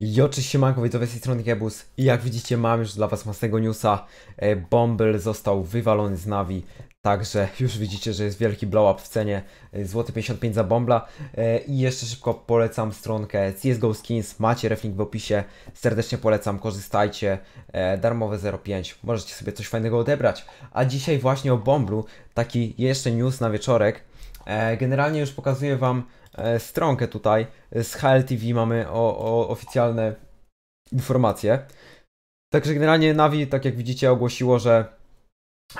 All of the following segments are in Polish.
Jo, cześć siemanko, widzowie z tej strony Kebus. i jak widzicie mam już dla was mocnego newsa e, Bumble został wywalony z nawi, Także już widzicie, że jest wielki blow up w cenie e, złoty 55 zł za Bombla e, i jeszcze szybko polecam stronkę CSGO Skins, macie reflink w opisie serdecznie polecam, korzystajcie e, darmowe 0,5, możecie sobie coś fajnego odebrać a dzisiaj właśnie o Bomblu, taki jeszcze news na wieczorek E, generalnie już pokazuję Wam e, stronkę tutaj. Z HLTV mamy o, o oficjalne informacje. Także generalnie Navi, tak jak widzicie, ogłosiło, że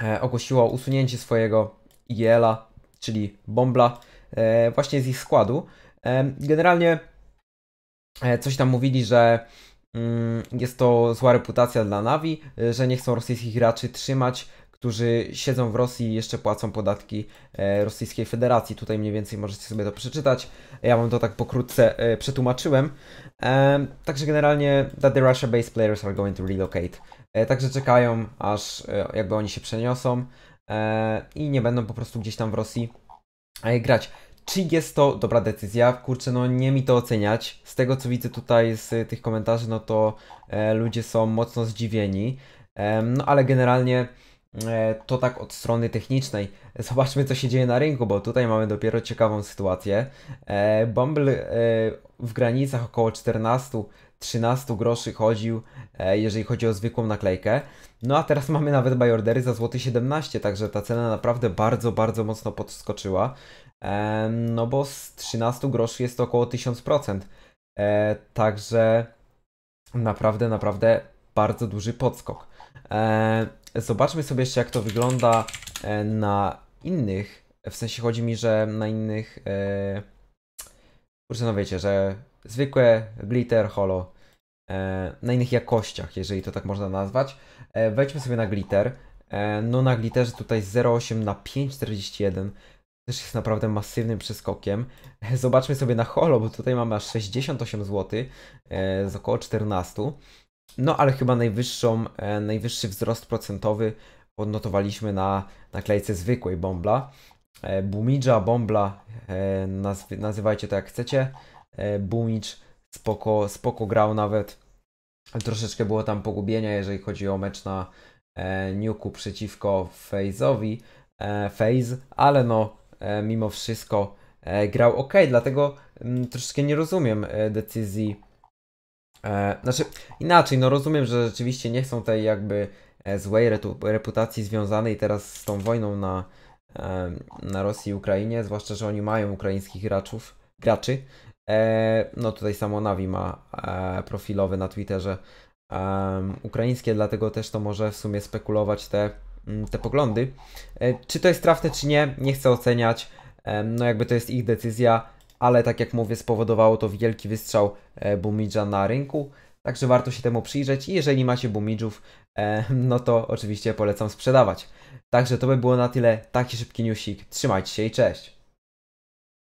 e, ogłosiło usunięcie swojego IEL-a, czyli Bombla, właśnie z ich składu. Generalnie coś tam mówili, że mm, jest to zła reputacja dla Navi, że nie chcą rosyjskich graczy trzymać którzy siedzą w Rosji i jeszcze płacą podatki e, Rosyjskiej Federacji. Tutaj mniej więcej możecie sobie to przeczytać. Ja wam to tak pokrótce e, przetłumaczyłem. E, także generalnie that the Russia-based players are going to relocate. Także czekają, aż jakby oni się przeniosą i nie będą po prostu gdzieś tam w Rosji grać. Czy jest to dobra decyzja? Kurczę, no nie mi to oceniać. Z tego co widzę tutaj z tych komentarzy, no to ludzie są mocno zdziwieni. No ale generalnie E, to tak od strony technicznej. Zobaczmy, co się dzieje na rynku, bo tutaj mamy dopiero ciekawą sytuację. E, Bumble e, w granicach około 14-13 groszy chodził, jeżeli chodzi o zwykłą naklejkę. No a teraz mamy nawet buy ordery za złoty 17, także ta cena naprawdę bardzo, bardzo mocno podskoczyła. No bo z 13 groszy jest to około 1000%. Także naprawdę, naprawdę bardzo duży podskok. Zobaczmy sobie jeszcze jak to wygląda e, na innych, w sensie chodzi mi, że na innych, e, kurczę no wiecie, że zwykłe glitter holo, e, na innych jakościach, jeżeli to tak można nazwać. E, wejdźmy sobie na glitter, no na glitterze tutaj 0,8 na 5,41 też jest naprawdę masywnym przeskokiem. Zobaczmy sobie na holo, bo tutaj mamy aż 68 zł z około 14. No ale chyba najwyższą, e, najwyższy wzrost procentowy odnotowaliśmy na naklejce zwykłej Bombla. E, Boomidża, Bombla, e, naz nazywajcie to jak chcecie. E, Boomidż spoko, spoko grał nawet. Troszeczkę było tam pogubienia, jeżeli chodzi o mecz na e, Nuku przeciwko Faze'owi, e, Faze, ale no e, mimo wszystko e, grał ok, dlatego m, mm, troszeczkę nie rozumiem e, decyzji E, znaczy, inaczej, no rozumiem, że rzeczywiście nie chcą tej jakby e, złej reputacji związanej teraz z tą wojną na, e, na Rosji i Ukrainie, zwłaszcza, że oni mają ukraińskich graczów, graczy. no tutaj samo Navi ma profilowy na Twitterze ukraińskie, dlatego też to może w sumie spekulować te, mm, te poglądy. Czy to jest trafne, czy nie, nie chcę oceniać. No jakby to jest ich decyzja ale tak jak mówię, spowodowało to wielki wystrzał e, Bumidża na rynku. Także warto się temu przyjrzeć i jeżeli macie Bumidżów, e, no to oczywiście polecam sprzedawać. Także to by było na tyle. Taki szybki newsik. Trzymajcie się i cześć!